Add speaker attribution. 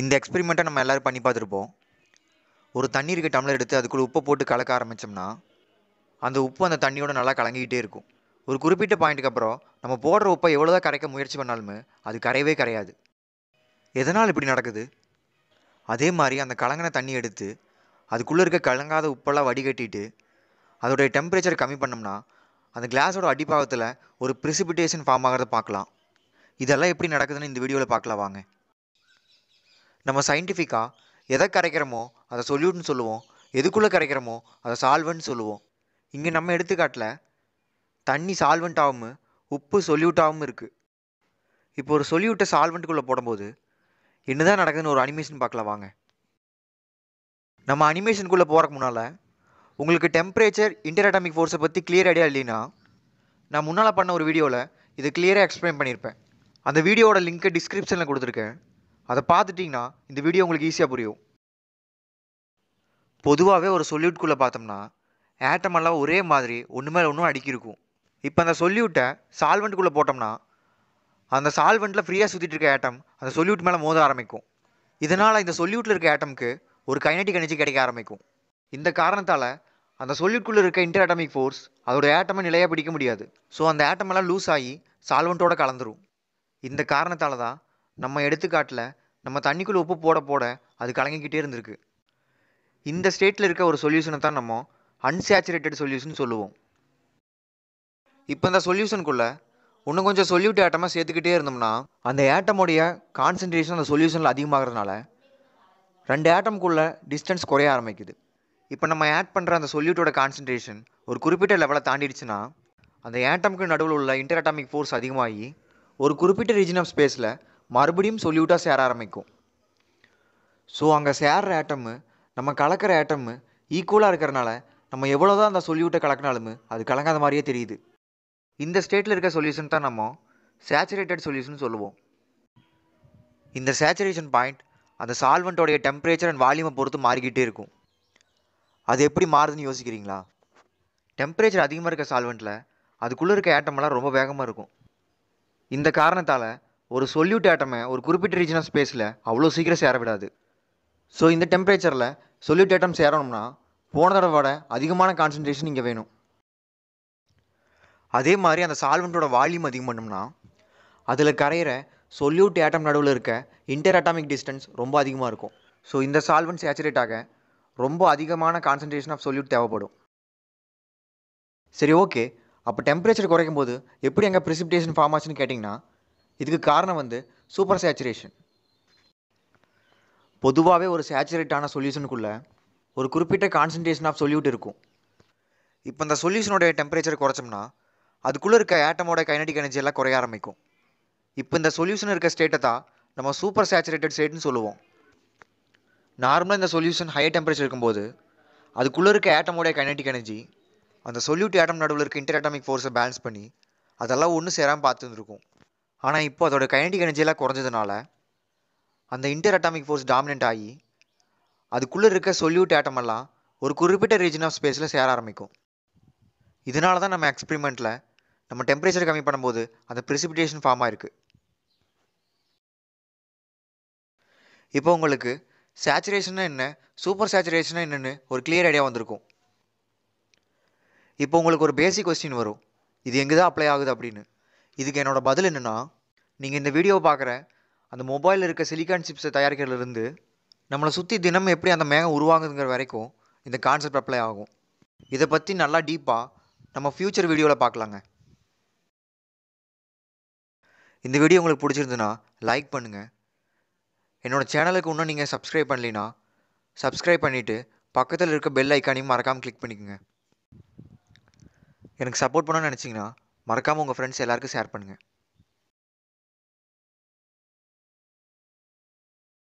Speaker 1: இந்த எக்ஸ்பெரிமெண்ட்டை நம்ம எல்லோரும் பண்ணி பார்த்துருப்போம் ஒரு தண்ணீருக்கு டம்ளர் எடுத்து அதுக்குள்ளே உப்பை போட்டு கலக்க ஆரம்பித்தோம்னா அந்த உப்பு அந்த தண்ணியோட நல்லா கலங்கிக்கிட்டே இருக்கும் ஒரு குறிப்பிட்ட பாயிண்ட்டுக்கு அப்புறம் நம்ம போடுற உப்பை எவ்வளோதான் கரைக்க முயற்சி பண்ணாலுமே அது கரையவே கரையாது எதனால் இப்படி நடக்குது அதே மாதிரி அந்த கலங்கின தண்ணி எடுத்து அதுக்குள்ளே இருக்க கலங்காத உப்பெல்லாம் வடிகட்டிட்டு அதோடைய டெம்பரேச்சர் கம்மி பண்ணோம்னா அந்த கிளாஸோட அடிப்பாகத்தில் ஒரு ப்ரிசிபிட்டேஷன் ஃபார்ம் ஆகிறத பார்க்கலாம் இதெல்லாம் எப்படி நடக்குதுன்னு இந்த வீடியோவில் பார்க்கலாம் வாங்க நம்ம சயின்டிஃபிக்காக எதை கரைக்கிறோமோ அதை சொல்யூட்னு சொல்லுவோம் எதுக்குள்ளே கரைக்கிறோமோ அதை சால்வன்னு சொல்லுவோம் இங்கே நம்ம எடுத்துக்காட்டில் தண்ணி சால்வெண்ட் ஆகும் உப்பு சொல்யூட்டாகவும் இருக்குது இப்போ ஒரு சொல்யூட்டை சால்வெண்ட்டுக்குள்ளே போடும்போது என்ன தான் நடக்குதுன்னு ஒரு அனிமேஷன் பார்க்கலாம் வாங்க நம்ம அனிமேஷனுக்குள்ளே போகிறக்கு முன்னால் உங்களுக்கு டெம்பரேச்சர் இன்டர் ஃபோர்ஸை பற்றி கிளியர் ஐடியா இல்லைன்னா நான் முன்னால் பண்ண ஒரு வீடியோவில் இதை கிளியராக எக்ஸ்பிளைன் பண்ணியிருப்பேன் அந்த வீடியோவோட லிங்க்கை டிஸ்கிரிப்ஷனில் கொடுத்துருக்கேன் அதை பார்த்துட்டிங்கன்னா இந்த வீடியோ உங்களுக்கு ஈஸியாக புரியும் பொதுவாகவே ஒரு சொல்யூட்குள்ளே பார்த்தோம்னா ஆட்டம் எல்லாம் ஒரே மாதிரி ஒன்று மேலே ஒன்றும் அடிக்கிருக்கும் இப்போ அந்த சொல்யூட்டை சால்வெண்ட்டுக்குள்ளே போட்டோம்னா அந்த சால்வெண்ட்டில் ஃப்ரீயாக சுற்றிட்டு இருக்க ஆட்டம் அந்த சொல்யூட் மேலே மோத ஆரம்பிக்கும் இதனால் இந்த சொல்யூட்டில் இருக்க ஆட்டம்க்கு ஒரு கைனட்டிக் எனர்ஜி கிடைக்க ஆரம்பிக்கும் இந்த காரணத்தால் அந்த சொல்யூட்குள்ளே இருக்க இன்டர் ஆட்டமிக் ஃபோர்ஸ் அதோட ஆட்டமை நிலையாக பிடிக்க முடியாது ஸோ அந்த ஆட்டமெல்லாம் லூஸ் ஆகி சால்வெண்ட்டோட கலந்துரும் இந்த காரணத்தால் தான் நம்ம எடுத்துக்காட்டில் நம்ம தண்ணிக்குள்ளே உப்பு போட போட அது கலங்கிக்கிட்டே இருந்திருக்கு இந்த ஸ்டேட்டில் இருக்க ஒரு சொல்யூஷனை தான் நம்ம அன்சேச்சுரேட்டட் சொல்யூஷன் சொல்லுவோம் இப்போ இந்த சொல்யூஷனுக்குள்ளே இன்னும் கொஞ்சம் சொல்யூட் ஆட்டமாக சேர்த்துக்கிட்டே இருந்தோம்னா அந்த ஏட்டமுடைய கான்சன்ட்ரேஷன் அந்த சொல்யூஷனில் அதிகமாகிறதுனால ரெண்டு ஆட்டம்குள்ளே டிஸ்டன்ஸ் குறைய ஆரம்பிக்குது இப்போ நம்ம ஆட் பண்ணுற அந்த சொல்யூட்டோட கான்சன்ட்ரேஷன் ஒரு குறிப்பிட்ட லெவலை தாண்டிடுச்சுன்னா அந்த ஆட்டமுக்கு நடுவில் உள்ள இன்டர் அட்டாமிக் ஃபோர்ஸ் அதிகமாகி ஒரு குறிப்பிட்ட ரீஜன் ஆஃப் ஸ்பேஸில் மறுபடியும் சொல்யூட்டாக சேர ஆரம்பிக்கும் ஸோ அங்கே சேர்ற ஆட்டமு நம்ம கலக்கிற ஆட்டமு ஈக்குவலாக இருக்கிறனால நம்ம எவ்வளோ தான் அந்த சொல்யூட்டை கலக்கினாலும் அது கலங்காத மாதிரியே தெரியுது இந்த ஸ்டேட்டில் இருக்க சொல்யூஷன் தான் நம்ம சேச்சுரேட்டட் சொல்யூஷன் சொல்லுவோம் இந்த சேச்சுரேஷன் பாயிண்ட் அந்த சால்வெண்ட்டோடைய டெம்பரேச்சர் அண்ட் வால்யூமை பொறுத்து மாறிக்கிட்டே இருக்கும் அது எப்படி மாறுதுன்னு யோசிக்கிறீங்களா டெம்பரேச்சர் அதிகமாக இருக்க சால்வெண்ட்டில் அதுக்குள்ளே இருக்க ஆட்டமெல்லாம் ரொம்ப வேகமாக இருக்கும் இந்த காரணத்தால் ஒரு சொல்யூட் ஆட்டமை ஒரு குறிப்பிட்ட ரீஜன் ஆஃப் ஸ்பேஸில் அவ்வளோ சீக்கிரம் சேர விடாது ஸோ இந்த டெம்பரேச்சரில் சொல்யூட் ஆட்டம் சேரணும்னா போன தடவை அதிகமான கான்சன்ட்ரேஷன் இங்கே வேணும் அதே மாதிரி அந்த சால்வெண்ட்டோட வால்யூம் அதிகம் பண்ணோம்னா அதில் கரையிற சொல்யூட் ஆட்டம் நடுவில் இருக்க இன்டர் அட்டாமிக் டிஸ்டன்ஸ் ரொம்ப அதிகமாக இருக்கும் ஸோ இந்த சால்வெண்ட் சேச்சுரேட் ஆக ரொம்ப அதிகமான கான்சன்ட்ரேஷன் ஆஃப் சொல்யூட் தேவைப்படும் சரி ஓகே அப்போ டெம்பரேச்சர் குறைக்கும் போது எப்படி அங்கே ப்ரிசிபிடேஷன் ஃபார்ம் ஆச்சுன்னு கேட்டிங்கன்னா இதுக்கு காரணம் வந்து சூப்பர் சேச்சுரேஷன் பொதுவாகவே ஒரு சேச்சுரேட்டான சொல்யூஷனுக்குள்ளே ஒரு குறிப்பிட்ட கான்சன்ட்ரேஷன் ஆஃப் சொல்யூட் இருக்கும் இப்போ இந்த சொல்யூஷனுடைய டெம்பரேச்சர் குறைச்சோம்னா அதுக்குள்ளே இருக்க ஆட்டமோட கைனடிக் எனர்ஜி எல்லாம் குறைய ஆரம்பிக்கும் இப்போ இந்த சொல்யூஷன் இருக்க ஸ்டேட்டை தான் நம்ம சூப்பர் சேச்சுரேட்டட் ஸ்டேட்னு சொல்லுவோம் நார்மலாக இந்த சொல்யூஷன் ஹை டெம்பரேச்சர் இருக்கும்போது அதுக்குள்ளே இருக்க ஏட்டமோடைய கைனடிக் எனர்ஜி அந்த சொல்யூட் ஏட்டம் நடுவில் இருக்க இன்டர் ஆட்டமிக் ஃபோர்ஸை பேலன்ஸ் பண்ணி அதெல்லாம் ஒன்று சேராமல் பார்த்துருந்துருக்கும் ஆனால் இப்போ அதோட கைனடிக் எனர்ஜியெல்லாம் குறைஞ்சதுனால அந்த இன்டர் அட்டாமிக் ஃபோர்ஸ் டாமினெண்ட் ஆகி அதுக்குள்ளே இருக்க சொல்யூட் ஆட்டம் எல்லாம் ஒரு குறிப்பிட்ட ரீஜன் ஆஃப் ஸ்பேஸில் சேர ஆரம்பிக்கும் இதனால தான் நம்ம எக்ஸ்பிரிமெண்ட்டில் நம்ம டெம்பரேச்சர் கம்மி பண்ணும்போது அந்த ப்ரிசிபிடேஷன் ஃபார்ம் ஆயிருக்கு இப்போ உங்களுக்கு சேச்சுரேஷன்னா என்ன சூப்பர் சேச்சுரேஷனாக என்னென்னு ஒரு கிளியர் ஐடியா வந்திருக்கும் இப்போ உங்களுக்கு ஒரு பேசிக் கொஸ்டின் வரும் இது எங்கே தான் அப்ளை ஆகுது அப்படின்னு இதுக்கு என்னோடய பதில் என்னென்னா நீங்கள் இந்த வீடியோவை பார்க்குற அந்த மொபைலில் இருக்க சிலிக்கான் சிப்ஸை தயாரிக்கிறதுலேருந்து நம்மளை சுற்றி தினம் எப்படி அந்த மேகம் உருவாங்குதுங்கிற வரைக்கும் இந்த கான்செப்ட் அப்ளை ஆகும் இதை பற்றி நல்லா டீப்பாக நம்ம ஃப்யூச்சர் வீடியோவில் பார்க்கலாங்க இந்த வீடியோ உங்களுக்கு பிடிச்சிருந்துன்னா லைக் பண்ணுங்கள் என்னோடய சேனலுக்கு இன்னும் நீங்கள் சப்ஸ்கிரைப் பண்ணலைன்னா சப்ஸ்கிரைப் பண்ணிவிட்டு பக்கத்தில் இருக்க பெல் ஐக்கானையும் மறக்காமல் கிளிக் பண்ணிக்கோங்க எனக்கு சப்போர்ட் பண்ணணும்னு நினச்சிங்கன்னா மறக்காமல் உங்கள் ஃப்ரெண்ட்ஸ் எல்லாருக்கும் ஷேர் பண்ணுங்கள்